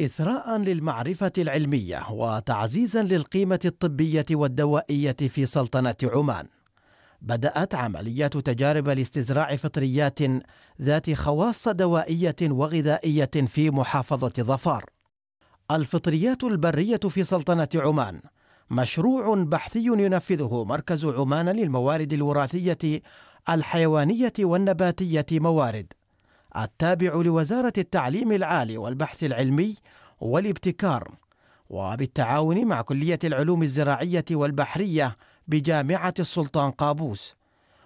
إثراء للمعرفة العلمية وتعزيزا للقيمة الطبية والدوائية في سلطنة عمان بدأت عمليات تجارب لاستزراع فطريات ذات خواص دوائية وغذائية في محافظة ظفار الفطريات البرية في سلطنة عمان مشروع بحثي ينفذه مركز عمان للموارد الوراثية الحيوانية والنباتية موارد التابع لوزارة التعليم العالي والبحث العلمي والابتكار وبالتعاون مع كلية العلوم الزراعية والبحرية بجامعة السلطان قابوس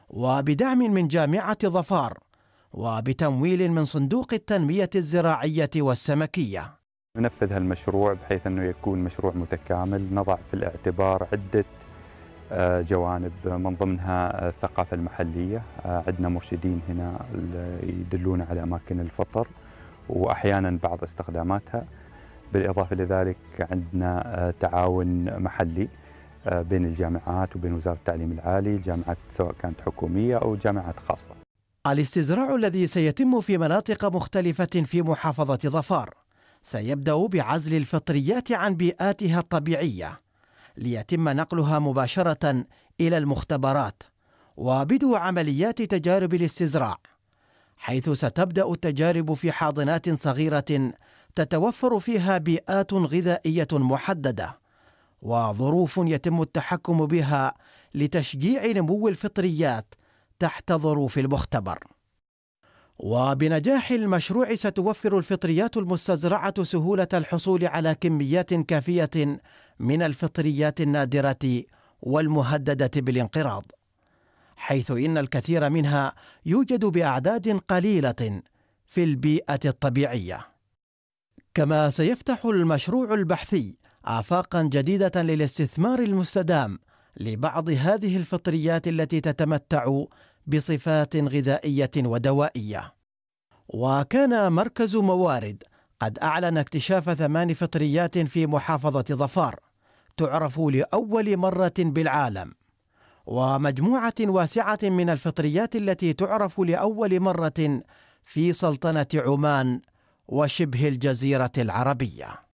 وبدعم من جامعة ظفار وبتمويل من صندوق التنمية الزراعية والسمكية ننفذ هالمشروع بحيث أنه يكون مشروع متكامل نضع في الاعتبار عدة آه، جوانب آه، من ضمنها آه، الثقافة المحلية عندنا مرشدين هنا يدلون على أماكن الفطر وأحيانا بعض استخداماتها بالإضافة لذلك عندنا تعاون محلي بين الجامعات وبين وزارة التعليم العالي الجامعات سواء كانت حكومية أو جامعات خاصة الاستزراع الذي سيتم في مناطق مختلفة في محافظة ظفار سيبدأ بعزل الفطريات عن بيئاتها الطبيعية ليتم نقلها مباشرة إلى المختبرات وبدو عمليات تجارب الاستزراع حيث ستبدأ التجارب في حاضنات صغيرة تتوفر فيها بيئات غذائية محددة وظروف يتم التحكم بها لتشجيع نمو الفطريات تحت ظروف المختبر وبنجاح المشروع ستوفر الفطريات المستزرعة سهولة الحصول على كميات كافية من الفطريات النادرة والمهددة بالانقراض، حيث إن الكثير منها يوجد بأعداد قليلة في البيئة الطبيعية. كما سيفتح المشروع البحثي آفاقا جديدة للاستثمار المستدام لبعض هذه الفطريات التي تتمتع بصفات غذائيه ودوائيه وكان مركز موارد قد اعلن اكتشاف ثمان فطريات في محافظه ظفار تعرف لاول مره بالعالم ومجموعه واسعه من الفطريات التي تعرف لاول مره في سلطنه عمان وشبه الجزيره العربيه